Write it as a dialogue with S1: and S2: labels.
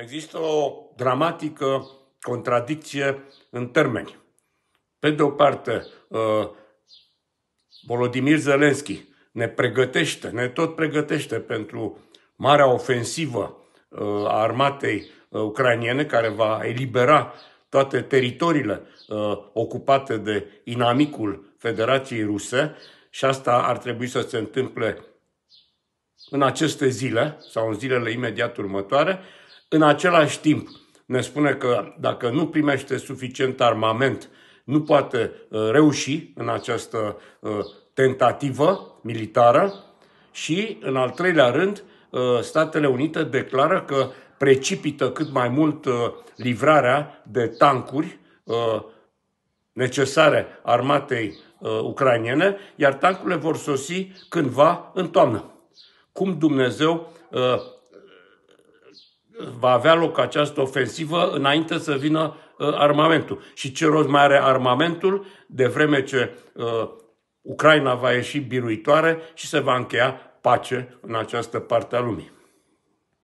S1: Există o dramatică contradicție în termeni. Pe de o parte, uh, Volodimir Zelenski ne pregătește, ne tot pregătește pentru marea ofensivă uh, a armatei uh, ucrainiene care va elibera toate teritoriile ocupate de inamicul Federației Ruse și asta ar trebui să se întâmple în aceste zile sau în zilele imediat următoare, în același timp, ne spune că dacă nu primește suficient armament, nu poate uh, reuși în această uh, tentativă militară și, în al treilea rând, uh, Statele Unite declară că precipită cât mai mult livrarea de tancuri necesare armatei ucrainiene, iar tancurile vor sosi cândva în toamnă. Cum Dumnezeu va avea loc această ofensivă înainte să vină uh, armamentul. Și ce rost mai are armamentul de vreme ce uh, Ucraina va ieși biruitoare și se va încheia pace în această parte a lumii.